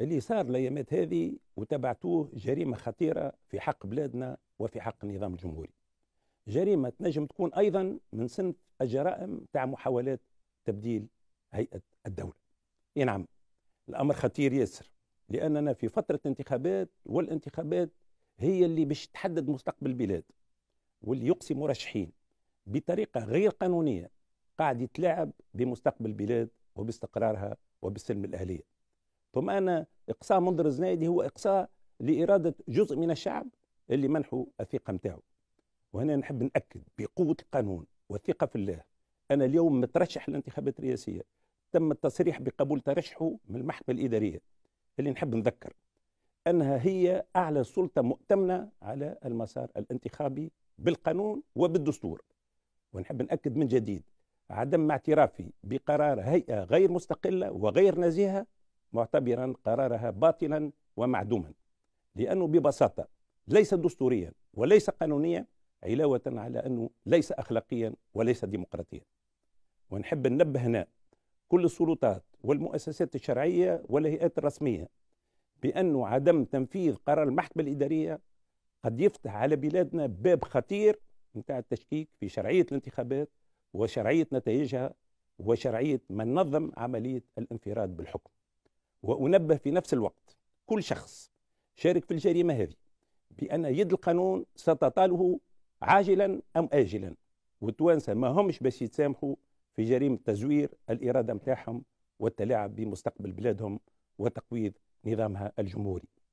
اللي صار الايامات هذه وتبعتوه جريمه خطيره في حق بلادنا وفي حق النظام الجمهوري. جريمه تنجم تكون ايضا من سن الجرائم تاع محاولات تبديل هيئه الدوله. اي نعم الامر خطير ياسر لاننا في فتره انتخابات والانتخابات هي اللي باش تحدد مستقبل البلاد واللي يقصي مرشحين بطريقه غير قانونيه قاعد يتلاعب بمستقبل البلاد وباستقرارها وبالسلم الاهليه. ان إقصاء منظر الزنايدي هو إقصاء لإرادة جزء من الشعب اللي منحوا الثقة نتاعو وهنا نحب نأكد بقوة القانون والثقة في الله أنا اليوم مترشح للانتخابات الرئاسية تم التصريح بقبول ترشحه من المحكمة الإدارية اللي نحب نذكر أنها هي أعلى سلطة مؤتمنة على المسار الانتخابي بالقانون وبالدستور ونحب نأكد من جديد عدم اعترافي بقرار هيئة غير مستقلة وغير نزيهة معتبرا قرارها باطلا ومعدوما لأنه ببساطة ليس دستوريا وليس قانونيا علاوة على أنه ليس أخلاقيا وليس ديمقراطيا ونحب ننبه هنا كل السلطات والمؤسسات الشرعية والهيئات الرسمية بأن عدم تنفيذ قرار المحكمة الإدارية قد يفتح على بلادنا باب خطير نتاع التشكيك في شرعية الانتخابات وشرعية نتائجها وشرعية من نظم عملية الانفراد بالحكم وأنبه في نفس الوقت كل شخص شارك في الجريمة هذه بأن يد القانون ستطاله عاجلا أم آجلا والتوانسة ما همش باش يتسامحوا في جريمة تزوير الإرادة متاعهم والتلاعب بمستقبل بلادهم وتقويض نظامها الجمهوري